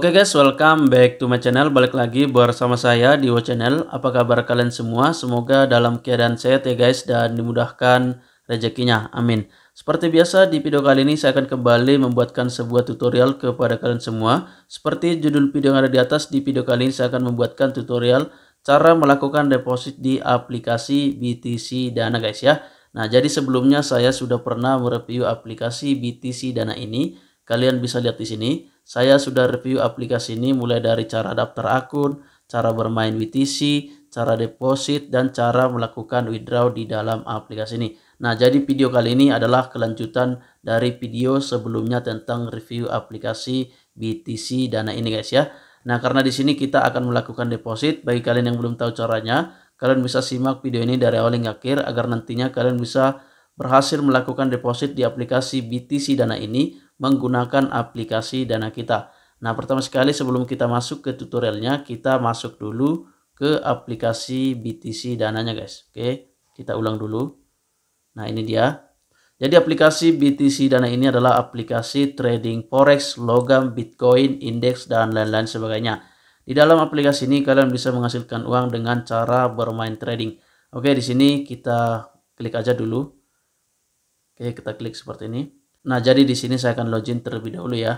Oke okay guys, welcome back to my channel. Balik lagi bersama saya di Channel. Apa kabar kalian semua? Semoga dalam keadaan sehat ya guys dan dimudahkan rezekinya. Amin. Seperti biasa di video kali ini saya akan kembali membuatkan sebuah tutorial kepada kalian semua. Seperti judul video yang ada di atas, di video kali ini saya akan membuatkan tutorial cara melakukan deposit di aplikasi BTC Dana guys ya. Nah, jadi sebelumnya saya sudah pernah mereview aplikasi BTC Dana ini Kalian bisa lihat di sini, saya sudah review aplikasi ini mulai dari cara daftar akun, cara bermain BTC, cara deposit, dan cara melakukan withdraw di dalam aplikasi ini. Nah, jadi video kali ini adalah kelanjutan dari video sebelumnya tentang review aplikasi BTC Dana ini guys ya. Nah, karena di sini kita akan melakukan deposit, bagi kalian yang belum tahu caranya, kalian bisa simak video ini dari awal hingga akhir agar nantinya kalian bisa berhasil melakukan deposit di aplikasi BTC Dana ini menggunakan aplikasi Dana Kita. Nah, pertama sekali sebelum kita masuk ke tutorialnya, kita masuk dulu ke aplikasi BTC dananya guys. Oke, kita ulang dulu. Nah, ini dia. Jadi aplikasi BTC Dana ini adalah aplikasi trading forex, logam, bitcoin, indeks, dan lain-lain sebagainya. Di dalam aplikasi ini kalian bisa menghasilkan uang dengan cara bermain trading. Oke, di sini kita klik aja dulu. Oke, kita klik seperti ini. Nah, jadi di sini saya akan login terlebih dahulu ya.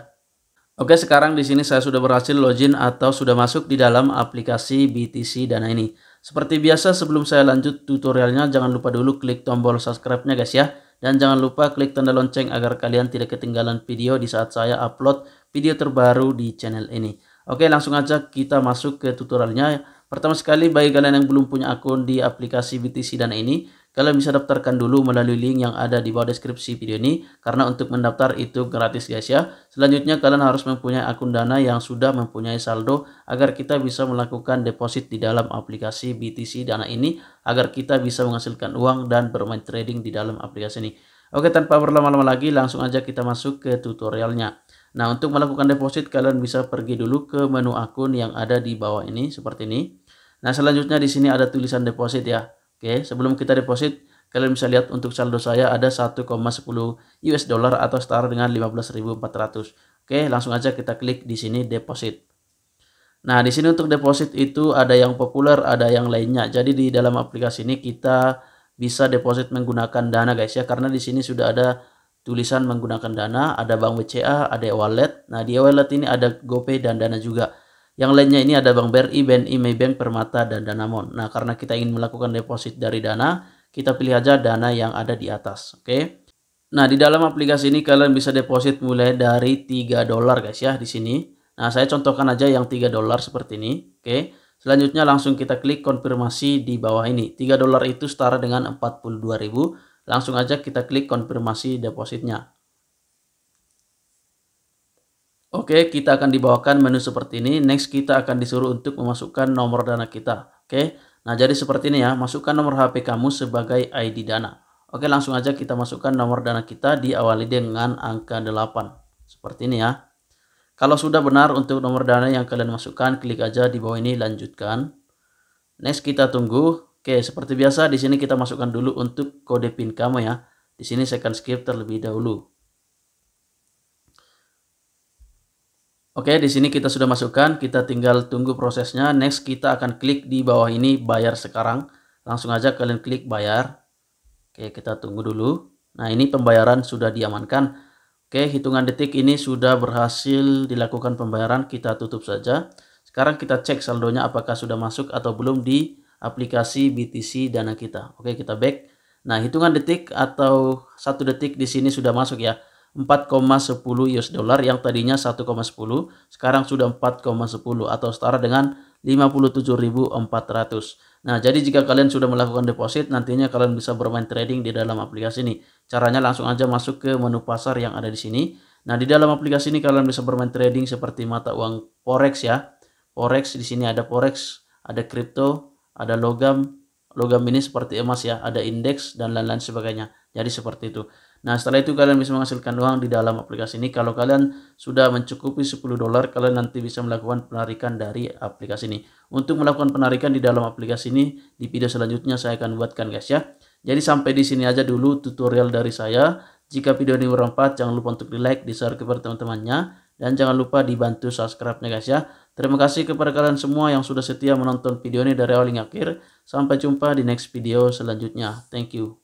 Oke, sekarang di sini saya sudah berhasil login atau sudah masuk di dalam aplikasi BTC Dana ini. Seperti biasa, sebelum saya lanjut tutorialnya, jangan lupa dulu klik tombol subscribe-nya guys ya. Dan jangan lupa klik tanda lonceng agar kalian tidak ketinggalan video di saat saya upload video terbaru di channel ini. Oke, langsung aja kita masuk ke tutorialnya. Pertama sekali, bagi kalian yang belum punya akun di aplikasi BTC Dana ini, Kalian bisa daftarkan dulu melalui link yang ada di bawah deskripsi video ini karena untuk mendaftar itu gratis guys ya. Selanjutnya kalian harus mempunyai akun Dana yang sudah mempunyai saldo agar kita bisa melakukan deposit di dalam aplikasi BTC Dana ini agar kita bisa menghasilkan uang dan bermain trading di dalam aplikasi ini. Oke tanpa berlama-lama lagi langsung aja kita masuk ke tutorialnya. Nah untuk melakukan deposit kalian bisa pergi dulu ke menu akun yang ada di bawah ini seperti ini. Nah selanjutnya di sini ada tulisan deposit ya. Oke, sebelum kita deposit, kalian bisa lihat untuk saldo saya ada 1,10 US dollar atau setara dengan 15.400. Oke, langsung aja kita klik di sini deposit. Nah, di sini untuk deposit itu ada yang populer, ada yang lainnya. Jadi di dalam aplikasi ini kita bisa deposit menggunakan Dana guys ya karena di sini sudah ada tulisan menggunakan Dana, ada Bank BCA, ada e wallet. Nah, di e wallet ini ada GoPay dan Dana juga. Yang lainnya ini ada Bank BRI, BNI, Maybank, Permata, dan Danamon. Nah, karena kita ingin melakukan deposit dari dana, kita pilih aja dana yang ada di atas. Oke. Okay? Nah, di dalam aplikasi ini kalian bisa deposit mulai dari 3 dolar guys ya di sini. Nah, saya contohkan aja yang 3 dolar seperti ini. Oke. Okay? Selanjutnya langsung kita klik konfirmasi di bawah ini. 3 dolar itu setara dengan 42.000. Langsung aja kita klik konfirmasi depositnya. Oke, kita akan dibawakan menu seperti ini. Next, kita akan disuruh untuk memasukkan nomor dana kita. Oke, nah jadi seperti ini ya. Masukkan nomor HP kamu sebagai ID dana. Oke, langsung aja kita masukkan nomor dana kita diawali dengan angka 8. Seperti ini ya. Kalau sudah benar untuk nomor dana yang kalian masukkan, klik aja di bawah ini lanjutkan. Next, kita tunggu. Oke, seperti biasa di sini kita masukkan dulu untuk kode PIN kamu ya. Di sini saya akan skip terlebih dahulu. Oke, di sini kita sudah masukkan, kita tinggal tunggu prosesnya. Next, kita akan klik di bawah ini bayar sekarang. Langsung aja kalian klik bayar. Oke, kita tunggu dulu. Nah, ini pembayaran sudah diamankan. Oke, hitungan detik ini sudah berhasil dilakukan pembayaran. Kita tutup saja. Sekarang kita cek saldonya apakah sudah masuk atau belum di aplikasi BTC Dana kita. Oke, kita back. Nah, hitungan detik atau satu detik di sini sudah masuk ya. 4,10 US dollar yang tadinya 1,10 sekarang sudah 4,10 atau setara dengan 57.400. Nah, jadi jika kalian sudah melakukan deposit, nantinya kalian bisa bermain trading di dalam aplikasi ini. Caranya langsung aja masuk ke menu pasar yang ada di sini. Nah, di dalam aplikasi ini kalian bisa bermain trading seperti mata uang forex ya. Forex di sini ada forex, ada kripto, ada logam. Logam ini seperti emas ya, ada indeks dan lain-lain sebagainya. Jadi seperti itu. Nah, setelah itu kalian bisa menghasilkan uang di dalam aplikasi ini. Kalau kalian sudah mencukupi 10 dolar, kalian nanti bisa melakukan penarikan dari aplikasi ini. Untuk melakukan penarikan di dalam aplikasi ini, di video selanjutnya saya akan buatkan guys ya. Jadi sampai di sini aja dulu tutorial dari saya. Jika video ini bermanfaat, jangan lupa untuk di like, di share kepada teman-temannya. Dan jangan lupa dibantu subscribe-nya guys ya. Terima kasih kepada kalian semua yang sudah setia menonton video ini dari awal hingga akhir. Sampai jumpa di next video selanjutnya. Thank you.